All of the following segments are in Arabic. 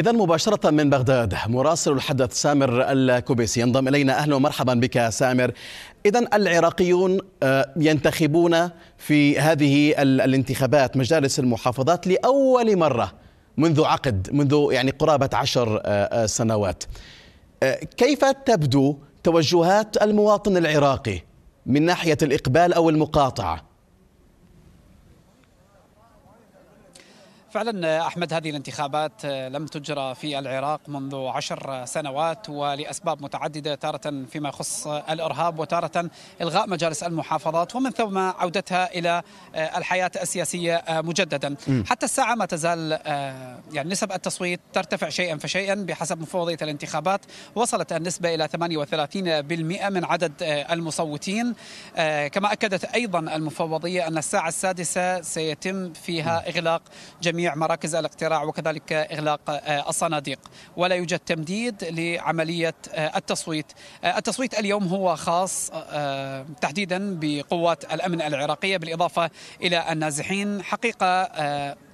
إذا مباشرة من بغداد مراسل الحدث سامر الكوبيسي ينضم إلينا أهلا ومرحبا بك سامر إذا العراقيون آه، ينتخبون في هذه الانتخابات مجالس المحافظات لأول مرة منذ عقد منذ يعني قرابة عشر آه، آه، سنوات كيف تبدو توجهات المواطن العراقي من ناحية الإقبال أو المقاطعة فعلا احمد هذه الانتخابات آه، لم تجرى في العراق منذ عشر سنوات ولاسباب متعدده تاره فيما يخص الارهاب وتاره الغاء مجالس المحافظات ومن ثم عودتها الى آه، الحياه السياسيه آه، مجددا م. حتى الساعه ما تزال يعني نسب التصويت ترتفع شيئا فشيئا بحسب مفوضيه الانتخابات وصلت النسبه الى 38% من عدد المصوتين كما اكدت ايضا المفوضيه ان الساعه السادسه سيتم فيها اغلاق جميع جميع مراكز الاقتراع وكذلك إغلاق آه، الصناديق ولا يوجد تمديد لعملية آه، التصويت آه، التصويت اليوم هو خاص تحديدا بقوات الأمن العراقية بالإضافة إلى النازحين حقيقة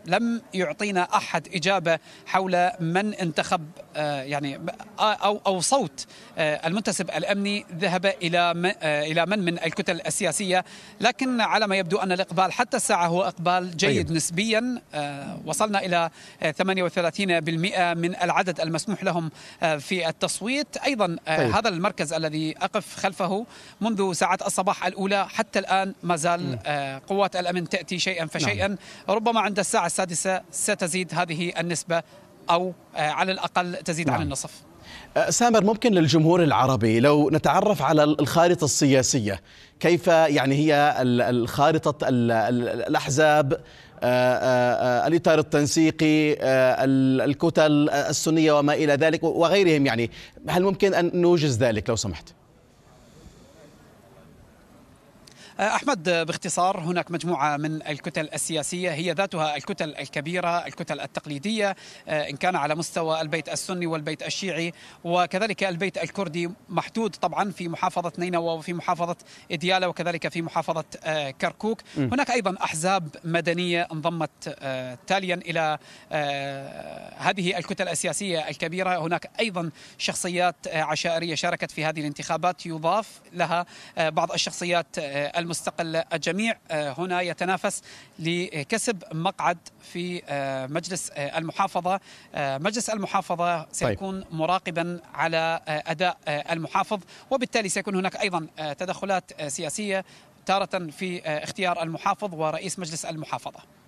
لم يعطينا احد اجابه حول من انتخب آه، يعني آه، او او صوت آه، المنتسب الامني ذهب الى الى من من الكتل السياسيه لكن على ما يبدو ان الاقبال حتى الساعه هو اقبال طيب. جيد أيه. نسبيا وصلنا الى 38% من العدد المسموح لهم في التصويت ايضا أيه. هذا المركز الذي اقف خلفه منذ ساعات الصباح الاولى حتى الان ما زال قوات الامن تاتي شيئا فشيئا نعم. ربما عند الساعه السادسة ستزيد هذه النسبة أو آه، على الأقل تزيد نعم. عن النصف آه، سامر ممكن للجمهور العربي لو نتعرف على الخارطة السياسية كيف يعني هي الخارطة الأحزاب آه، الإطار التنسيقي الكتل السنية وما إلى ذلك وغيرهم يعني هل ممكن أن نوجز ذلك لو سمحت؟ آه، أحمد باختصار هناك مجموعة من الكتل السياسية هي ذاتها الكتل الكبيرة الكتل التقليدية آه، إن كان على مستوى البيت السني والبيت الشيعي وكذلك البيت الكردي محدود طبعا في محافظة نينوى وفي محافظة إديالة وكذلك في محافظة آه، كركوك هناك أيضا أحزاب مدنية انضمت تاليا إلى هذه الكتل السياسية الكبيرة هناك أيضا شخصيات عشائرية شاركت في هذه الانتخابات يضاف لها بعض الشخصيات المستقل الجميع آه، هنا يتنافس لكسب مقعد في آه، آه، مجلس المحافظة مجلس طيب. المحافظة سيكون طيب. مراقبا على أداء المحافظ وبالتالي سيكون هناك أيضا تدخلات سياسية تارة في اختيار المحافظ ورئيس مجلس المحافظة